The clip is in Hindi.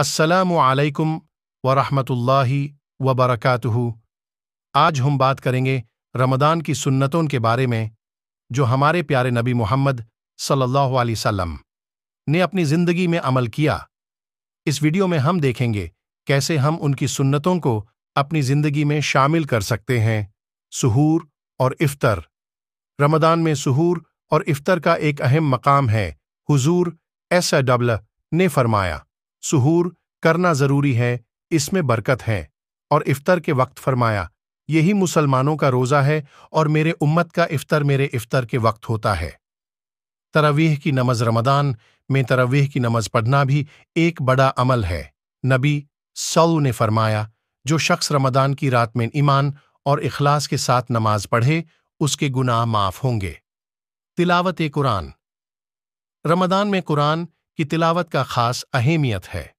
असलकम वरहमतुल्लाहि वबरकatuहु आज हम बात करेंगे रमदान की सुन्नतों के बारे में जो हमारे प्यारे नबी मोहम्मद सल्लल्लाहु अलैहि वसल्लम ने अपनी ज़िंदगी में अमल किया इस वीडियो में हम देखेंगे कैसे हम उनकी सुन्नतों को अपनी ज़िंदगी में शामिल कर सकते हैं सहूर और इफ्तर रमदान में सहूर और इफ्तर का एक अहम मकाम है हुजूर एस डब्ल ने फरमाया सहूर करना ज़रूरी है इसमें बरकत है और इफ्तर के वक्त फरमाया यही मुसलमानों का रोज़ा है और मेरे उम्मत का इफ्तर मेरे इफ्तर के वक्त होता है तरवीह की नमज रमदान में तरवीह की नमज पढ़ना भी एक बड़ा अमल है नबी सऊ ने फरमाया जो शख्स रमदान की रात में ईमान और इखलास के साथ नमाज पढ़े उसके गुनाह माफ होंगे तिलावत कुरान रमदान में कुरान की तिलावत का खास अहमियत है